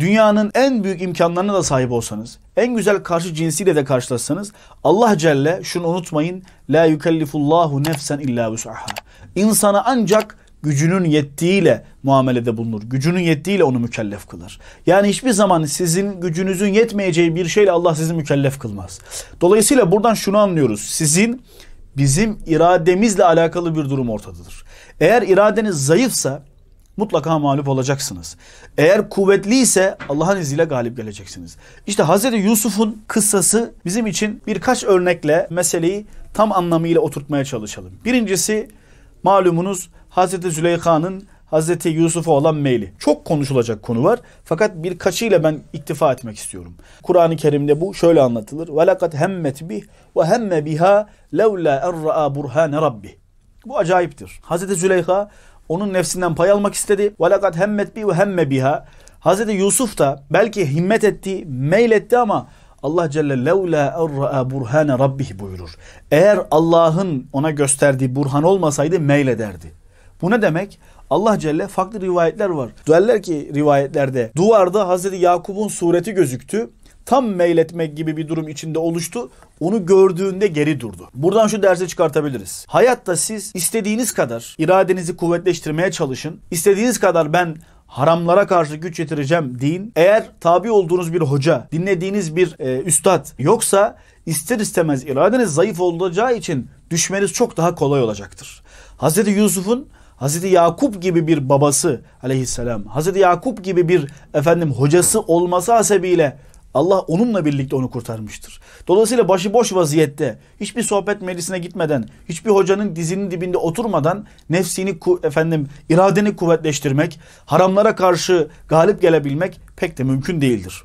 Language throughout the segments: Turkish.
dünyanın en büyük imkanlarına da sahip olsanız, en güzel karşı cinsiyle de karşılaşsanız Allah Celle şunu unutmayın. La yükellifullahu nefsen illa vus'aha. İnsana ancak gücünün yettiğiyle muamelede bulunur. Gücünün yettiğiyle onu mükellef kılar. Yani hiçbir zaman sizin gücünüzün yetmeyeceği bir şeyle Allah sizi mükellef kılmaz. Dolayısıyla buradan şunu anlıyoruz. Sizin bizim irademizle alakalı bir durum ortadadır. Eğer iradeniz zayıfsa mutlaka mağlup olacaksınız. Eğer kuvvetliyse Allah'ın izniyle galip geleceksiniz. İşte Hazreti Yusuf'un kıssası bizim için birkaç örnekle meseleyi tam anlamıyla oturtmaya çalışalım. Birincisi malumunuz Hazreti Züleyha'nın Hazreti Yusuf'a olan meyli. Çok konuşulacak konu var. Fakat birkaçıyla ben iktifa etmek istiyorum. Kur'an-ı Kerim'de bu şöyle anlatılır. وَلَقَدْ hemmet bih ve hemme biha لَوْلَا اَرْرَأَى بُرْهَانَ رَبِّهِ Bu acayiptir. Hazreti Züleyha onun nefsinden pay almak istedi. وَلَقَدْ hemmet bi ve hemme biha. Hazreti Yusuf da belki himmet etti, meyletti ama Allah Celle levla erra'a burhane rabbih buyurur. Eğer Allah'ın ona gösterdiği burhan olmasaydı meylederdi. Bu ne demek? Allah Celle farklı rivayetler var. Derler ki rivayetlerde duvarda Hazreti Yakup'un sureti gözüktü tam meyletmek gibi bir durum içinde oluştu. Onu gördüğünde geri durdu. Buradan şu derse çıkartabiliriz. Hayatta siz istediğiniz kadar iradenizi kuvvetleştirmeye çalışın. İstediğiniz kadar ben haramlara karşı güç yetireceğim deyin. Eğer tabi olduğunuz bir hoca, dinlediğiniz bir e, üstad yoksa ister istemez iradeniz zayıf olacağı için düşmeniz çok daha kolay olacaktır. Hz. Yusuf'un Hazreti Yakup gibi bir babası aleyhisselam, Hazreti Yakup gibi bir efendim hocası olması hasebiyle Allah onunla birlikte onu kurtarmıştır. Dolayısıyla başıboş vaziyette hiçbir sohbet meclisine gitmeden, hiçbir hocanın dizinin dibinde oturmadan nefsini efendim iradeni kuvvetleştirmek, haramlara karşı galip gelebilmek pek de mümkün değildir.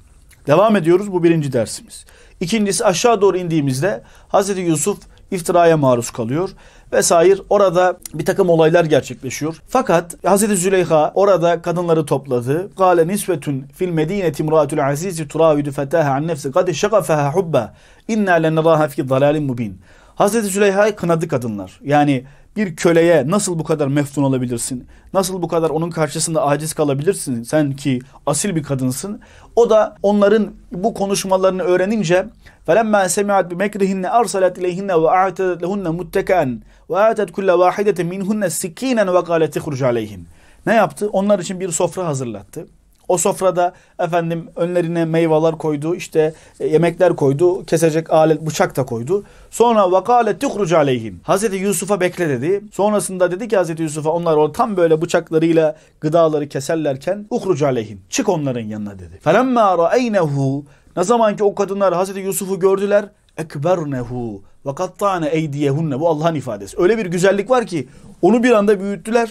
Devam ediyoruz bu birinci dersimiz. İkincisi aşağı doğru indiğimizde Hazreti Yusuf iftiraya maruz kalıyor vesaire orada bir takım olaylar gerçekleşiyor. Fakat Hazreti Züleyha orada kadınları topladı. Kale nisvetun fil medineti imratul azizi turavidu fetaha an nefsi kad şagafaha hubba inna lenraha fi dalalin mubin. Hazreti Züleyha'yı kınadı kadınlar. Yani bir köleye nasıl bu kadar meftun olabilirsin? Nasıl bu kadar onun karşısında aciz kalabilirsin? Sen ki asil bir kadınsın. O da onların bu konuşmalarını öğrenince فَلَمَّا سَمِعَتْ بِمَكْرِهِنَّ أَرْسَلَتْ إِلَيْهِنَّ وَاَعْتَدَتْ لَهُنَّ مُتَّكَأً وَاَتَتْ كُلَّ وَاحِدَةٍ مِنْهُنَّ سِك۪ينًا وَقَالَتْ تِخْرُجْ عَلَيْهِمْ Ne yaptı? Onlar için bir sofra hazırlattı. O sofrada efendim önlerine meyveler koydu, işte e, yemekler koydu, kesecek alet bıçak da koydu. Sonra vakale tuhruc aleyhim. Hazreti Yusuf'a bekle dedi. Sonrasında dedi ki Hazreti Yusuf'a onlar o tam böyle bıçaklarıyla gıdaları keserlerken uhruc aleyhim. Çık onların yanına dedi. Felemma ra'eynehu ne zaman ki o kadınlar Hazreti Yusuf'u gördüler ekbernehu ve kattane eydiyehunne. Bu Allah'ın ifadesi. Öyle bir güzellik var ki onu bir anda büyüttüler.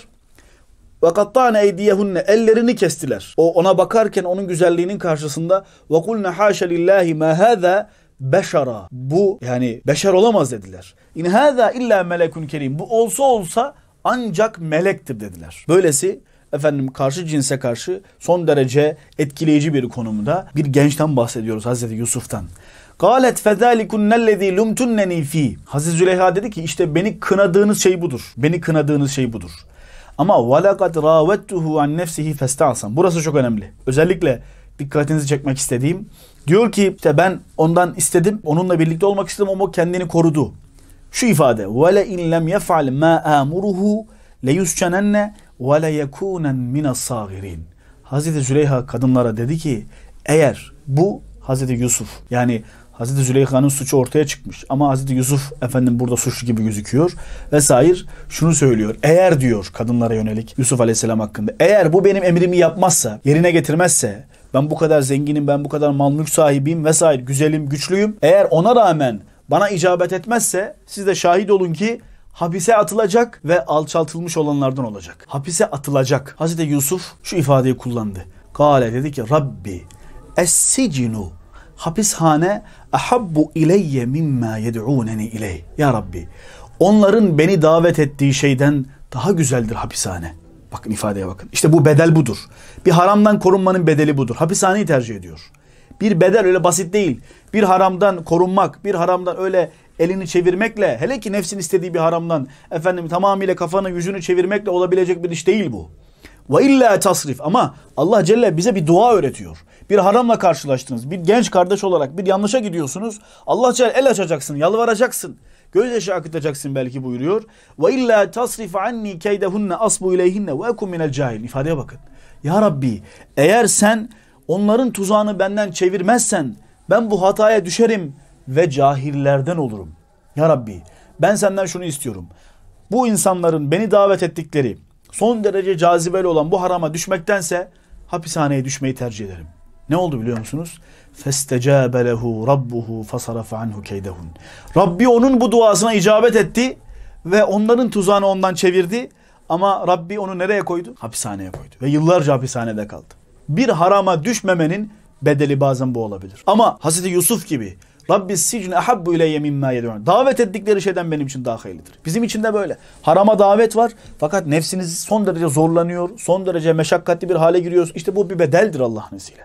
Ve kattane eydiyehunne ellerini kestiler. O ona bakarken onun güzelliğinin karşısında ve kulne haşa lillahi ma hâzâ beşara. Bu yani beşer olamaz dediler. İn hâzâ illa melekun kerim. Bu olsa olsa ancak melektir dediler. Böylesi efendim karşı cinse karşı son derece etkileyici bir konumda bir gençten bahsediyoruz Hazreti Yusuf'tan. Galet fezalikunnellezî lumtunneni fi. Hazreti Züleyha dedi ki işte beni kınadığınız şey budur. Beni kınadığınız şey budur. Ama وَلَقَدْ رَاوَتْتُهُ عَنْ نَفْسِهِ فَاسْتَعْصَمْ Burası çok önemli. Özellikle dikkatinizi çekmek istediğim. Diyor ki işte ben ondan istedim, onunla birlikte olmak istedim ama o kendini korudu. Şu ifade وَلَاِنْ لَمْ يَفْعَلْ مَا آمُرُهُ لَيُسْجَنَنَّ وَلَيَكُونَ مِنَ الصَّاغِرِينَ Hazreti Züleyha kadınlara dedi ki eğer bu Hazreti Yusuf yani Hazreti Züleyha'nın suçu ortaya çıkmış. Ama Hazreti Yusuf efendim burada suçlu gibi gözüküyor. Vesair şunu söylüyor. Eğer diyor kadınlara yönelik Yusuf Aleyhisselam hakkında. Eğer bu benim emrimi yapmazsa, yerine getirmezse ben bu kadar zenginim, ben bu kadar mal mülk sahibiyim vesaire, güzelim, güçlüyüm. Eğer ona rağmen bana icabet etmezse siz de şahit olun ki hapise atılacak ve alçaltılmış olanlardan olacak. Hapise atılacak. Hazreti Yusuf şu ifadeyi kullandı. Kale dedi ki Rabbi es-sicinu hapishane ahabbu ileyye mimma yed'uneni iley. Ya Rabbi onların beni davet ettiği şeyden daha güzeldir hapishane. Bakın ifadeye bakın. İşte bu bedel budur. Bir haramdan korunmanın bedeli budur. Hapishaneyi tercih ediyor. Bir bedel öyle basit değil. Bir haramdan korunmak, bir haramdan öyle elini çevirmekle, hele ki nefsin istediği bir haramdan efendim tamamıyla kafanı yüzünü çevirmekle olabilecek bir iş değil bu. Ve illa tasrif. Ama Allah Celle bize bir dua öğretiyor. Bir haramla karşılaştınız. Bir genç kardeş olarak bir yanlışa gidiyorsunuz. Allah Celle el açacaksın, yalvaracaksın. Gözyaşı akıtacaksın belki buyuruyor. Ve illa tasrif anni keydehunne asbu ileyhinne ve ekum minel cahil. İfadeye bakın. Ya Rabbi eğer sen onların tuzağını benden çevirmezsen ben bu hataya düşerim ve cahillerden olurum. Ya Rabbi ben senden şunu istiyorum. Bu insanların beni davet ettikleri, son derece cazibeli olan bu harama düşmektense hapishaneye düşmeyi tercih ederim. Ne oldu biliyor musunuz? فَاسْتَجَابَ لَهُ رَبُّهُ فَصَرَفَ عَنْهُ كَيْدَهُنْ Rabbi onun bu duasına icabet etti ve onların tuzağını ondan çevirdi. Ama Rabbi onu nereye koydu? Hapishaneye koydu. Ve yıllarca hapishanede kaldı. Bir harama düşmemenin bedeli bazen bu olabilir. Ama Hazreti Yusuf gibi Rabbi sicne ahabbu ileyye mimma yedun. Davet ettikleri şeyden benim için daha hayırlıdır. Bizim için de böyle. Harama davet var fakat nefsiniz son derece zorlanıyor. Son derece meşakkatli bir hale giriyoruz. İşte bu bir bedeldir Allah'ın izniyle.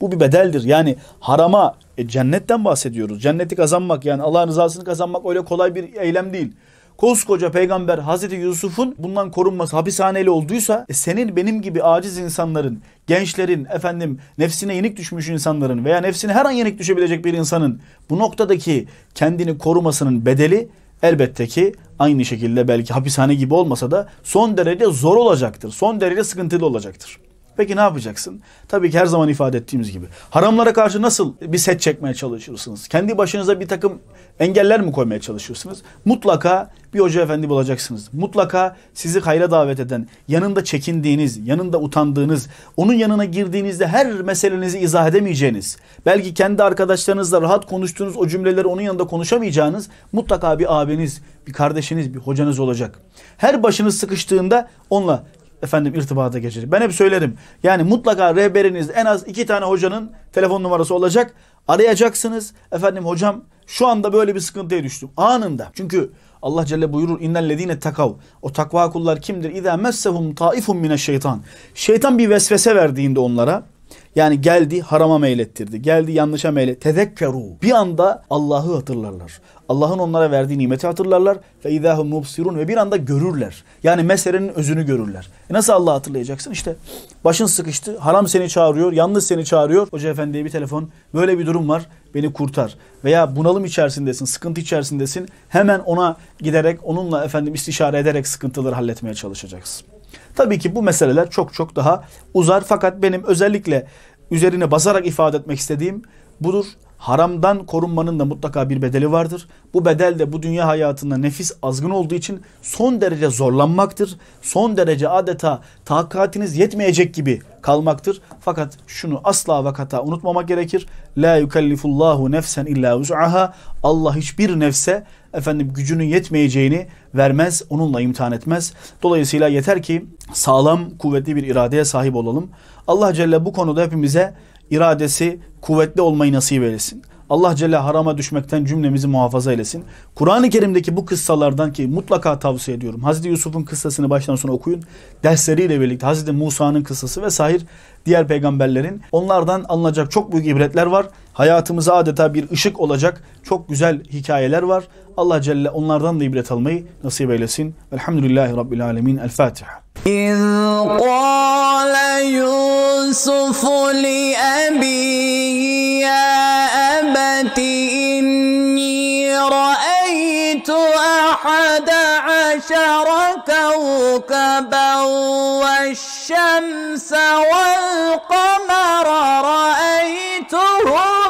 Bu bir bedeldir. Yani harama e, cennetten bahsediyoruz. Cenneti kazanmak yani Allah'ın rızasını kazanmak öyle kolay bir eylem değil koskoca peygamber Hazreti Yusuf'un bundan korunması hapishaneli olduysa e senin benim gibi aciz insanların, gençlerin, efendim nefsine yenik düşmüş insanların veya nefsine her an yenik düşebilecek bir insanın bu noktadaki kendini korumasının bedeli elbette ki aynı şekilde belki hapishane gibi olmasa da son derece zor olacaktır. Son derece sıkıntılı olacaktır. Peki ne yapacaksın? Tabii ki her zaman ifade ettiğimiz gibi. Haramlara karşı nasıl bir set çekmeye çalışırsınız? Kendi başınıza bir takım engeller mi koymaya çalışıyorsunuz? Mutlaka bir hoca efendi bulacaksınız. Mutlaka sizi hayra davet eden, yanında çekindiğiniz, yanında utandığınız, onun yanına girdiğinizde her meselenizi izah edemeyeceğiniz, belki kendi arkadaşlarınızla rahat konuştuğunuz o cümleleri onun yanında konuşamayacağınız mutlaka bir abiniz, bir kardeşiniz, bir hocanız olacak. Her başınız sıkıştığında onunla efendim irtibata geçecek. Ben hep söylerim. Yani mutlaka rehberiniz en az iki tane hocanın telefon numarası olacak. Arayacaksınız. Efendim hocam şu anda böyle bir sıkıntıya düştüm. Anında. Çünkü Allah Celle buyurur innellezine takav. O takva kullar kimdir? İza messehum taifun mine şeytan. Şeytan bir vesvese verdiğinde onlara yani geldi harama meylettirdi. Geldi yanlışa meylet. Tezekkeru. Bir anda Allah'ı hatırlarlar. Allah'ın onlara verdiği nimeti hatırlarlar. Ve idâhum mubsirun ve bir anda görürler. Yani meselenin özünü görürler. E nasıl Allah'ı hatırlayacaksın? İşte başın sıkıştı. Haram seni çağırıyor. yanlış seni çağırıyor. Hoca efendiye bir telefon. Böyle bir durum var. Beni kurtar. Veya bunalım içerisindesin. Sıkıntı içerisindesin. Hemen ona giderek onunla efendim istişare ederek sıkıntıları halletmeye çalışacaksın. Tabii ki bu meseleler çok çok daha uzar fakat benim özellikle üzerine basarak ifade etmek istediğim budur. Haramdan korunmanın da mutlaka bir bedeli vardır. Bu bedel de bu dünya hayatında nefis azgın olduğu için son derece zorlanmaktır. Son derece adeta tahakkatiniz yetmeyecek gibi kalmaktır. Fakat şunu asla ve kata unutmamak gerekir. La yukellifullahu nefsen illa uz'aha. Allah hiçbir nefse efendim gücünün yetmeyeceğini vermez, onunla imtihan etmez. Dolayısıyla yeter ki sağlam, kuvvetli bir iradeye sahip olalım. Allah Celle bu konuda hepimize iradesi kuvvetli olmayı nasip eylesin. Allah Celle harama düşmekten cümlemizi muhafaza eylesin. Kur'an-ı Kerim'deki bu kıssalardan ki mutlaka tavsiye ediyorum. Hazreti Yusuf'un kıssasını baştan sona okuyun. Dersleriyle birlikte Hazreti Musa'nın kıssası ve sahir diğer peygamberlerin. Onlardan alınacak çok büyük ibretler var. Hayatımıza adeta bir ışık olacak çok güzel hikayeler var. Allah Celle onlardan da ibret almayı nasip eylesin. Elhamdülillahi Rabbil Alemin. El Fatiha. يوسف لأبي يا أبت إني رأيت أحد عشر كوكبا والشمس والقمر رأيتهم